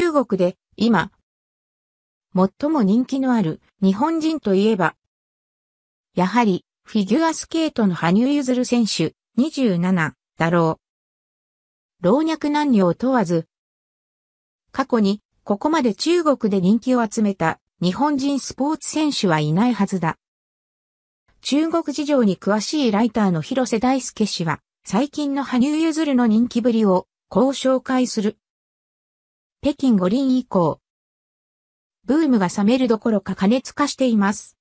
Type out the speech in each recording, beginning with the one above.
中国で今、最も人気のある日本人といえば、やはりフィギュアスケートの羽生結弦選手27だろう。老若男女を問わず、過去にここまで中国で人気を集めた日本人スポーツ選手はいないはずだ。中国事情に詳しいライターの広瀬大輔氏は、最近の羽生結弦の人気ぶりをこう紹介する。北京五輪以降。ブームが冷めるどころか加熱化しています。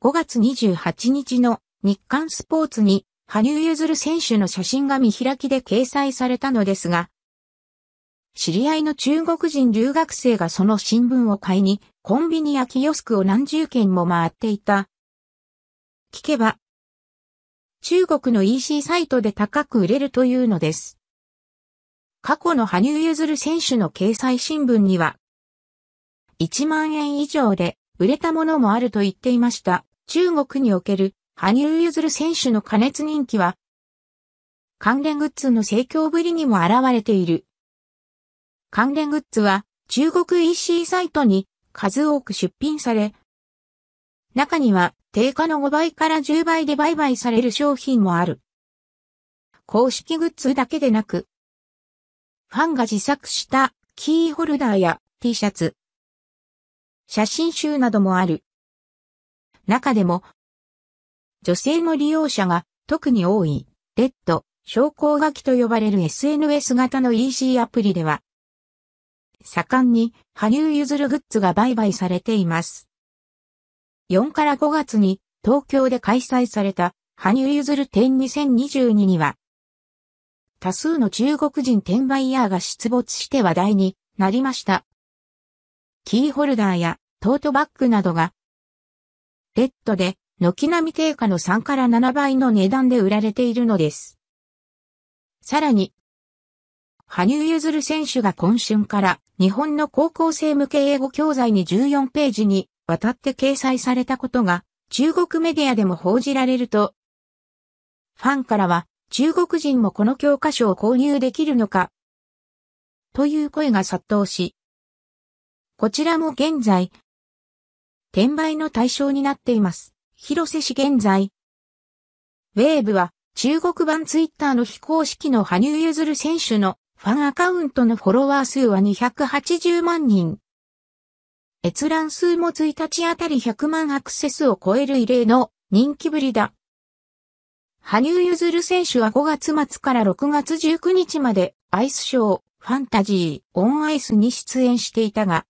5月28日の日刊スポーツに羽生結弦選手の写真が見開きで掲載されたのですが、知り合いの中国人留学生がその新聞を買いに、コンビニやキヨスクを何十件も回っていた。聞けば、中国の EC サイトで高く売れるというのです。過去の羽生結弦選手の掲載新聞には、1万円以上で売れたものもあると言っていました。中国における羽生結弦選手の加熱人気は、関連グッズの盛況ぶりにも現れている。関連グッズは中国 EC サイトに数多く出品され、中には定価の5倍から10倍で売買される商品もある。公式グッズだけでなく、ファンが自作したキーホルダーや T シャツ、写真集などもある。中でも、女性の利用者が特に多い、レッド、昇降書きと呼ばれる SNS 型の EC アプリでは、盛んに羽生結弦グッズが売買されています。4から5月に東京で開催された羽生結弦展2022には、多数の中国人転売ヤーが出没して話題になりました。キーホルダーやトートバッグなどが、レッドで軒並み定価の3から7倍の値段で売られているのです。さらに、羽生結弦選手が今春から日本の高校生向け英語教材に14ページにわたって掲載されたことが中国メディアでも報じられると、ファンからは中国人もこの教科書を購入できるのかという声が殺到し、こちらも現在、転売の対象になっています。広瀬氏現在。ウェーブは中国版ツイッターの非公式の羽生結弦選手のファンアカウントのフォロワー数は280万人。閲覧数も1日あたり100万アクセスを超える異例の人気ぶりだ。羽生結弦選手は5月末から6月19日までアイスショー、ファンタジー、オンアイスに出演していたが、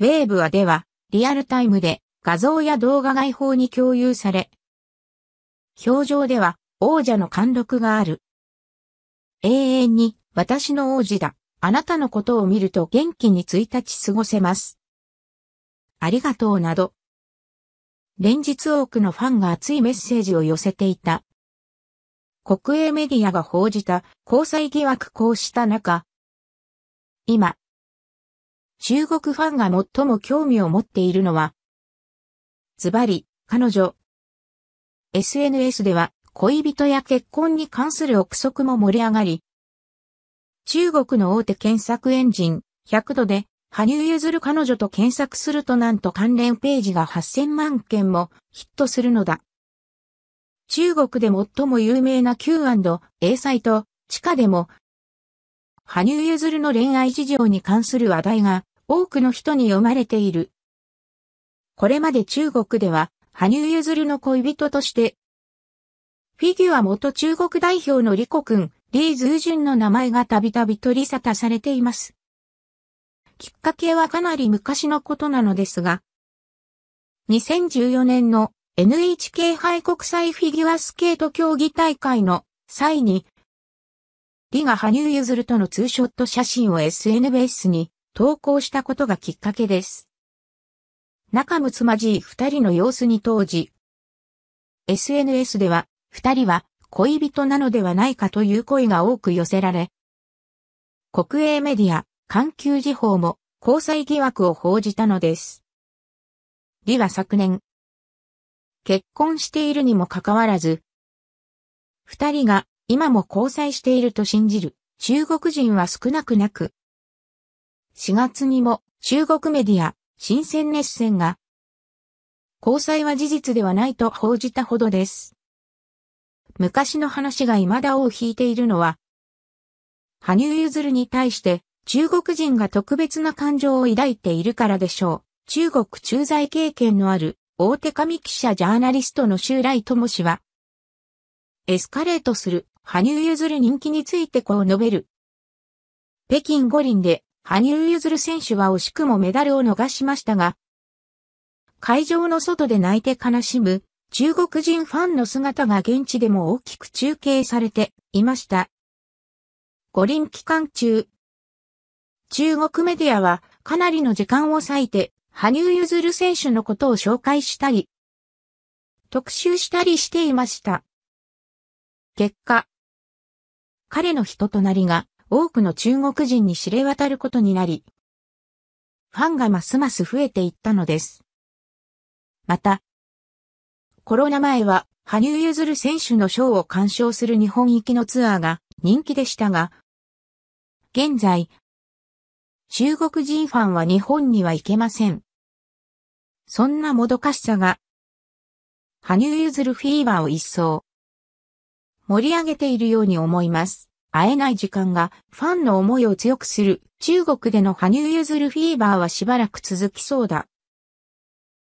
ウェーブはでは、リアルタイムで画像や動画外放に共有され、表情では王者の貫禄がある。永遠に私の王子だ。あなたのことを見ると元気に1日過ごせます。ありがとうなど連日多くのファンが熱いメッセージを寄せていた。国営メディアが報じた交際疑惑こうした中、今、中国ファンが最も興味を持っているのは、ズバリ、彼女。SNS では恋人や結婚に関する憶測も盛り上がり、中国の大手検索エンジン、100度で羽生結弦彼女と検索するとなんと関連ページが8000万件もヒットするのだ。中国で最も有名な Q&A サイト、地下でも、羽生結弦の恋愛事情に関する話題が多くの人に読まれている。これまで中国では、羽生結弦の恋人として、フィギュア元中国代表のリコ君、リー・ズージュンの名前がたびたび取り沙汰されています。きっかけはかなり昔のことなのですが、2014年の NHK 杯国際フィギュアスケート競技大会の際に、リが羽生結弦とのツーショット写真を SNS に投稿したことがきっかけです。仲睦まじい二人の様子に当時、SNS では二人は恋人なのではないかという声が多く寄せられ、国営メディア、環球時報も交際疑惑を報じたのです。李は昨年、結婚しているにもかかわらず、二人が今も交際していると信じる中国人は少なくなく、4月にも中国メディア、新鮮熱線が、交際は事実ではないと報じたほどです。昔の話が未だを引いているのは、羽生結弦に対して中国人が特別な感情を抱いているからでしょう。中国駐在経験のある大手紙記者ジャーナリストの襲来智氏は、エスカレートする羽生結弦人気についてこう述べる。北京五輪で羽生結弦選手は惜しくもメダルを逃しましたが、会場の外で泣いて悲しむ中国人ファンの姿が現地でも大きく中継されていました。五輪期間中、中国メディアはかなりの時間を割いて、羽生結弦選手のことを紹介したり、特集したりしていました。結果、彼の人となりが多くの中国人に知れ渡ることになり、ファンがますます増えていったのです。また、コロナ前は羽生結弦選手のショーを鑑賞する日本行きのツアーが人気でしたが、現在、中国人ファンは日本には行けません。そんなもどかしさが、羽生結弦フィーバーを一掃。盛り上げているように思います。会えない時間がファンの思いを強くする中国での羽生結弦フィーバーはしばらく続きそうだ。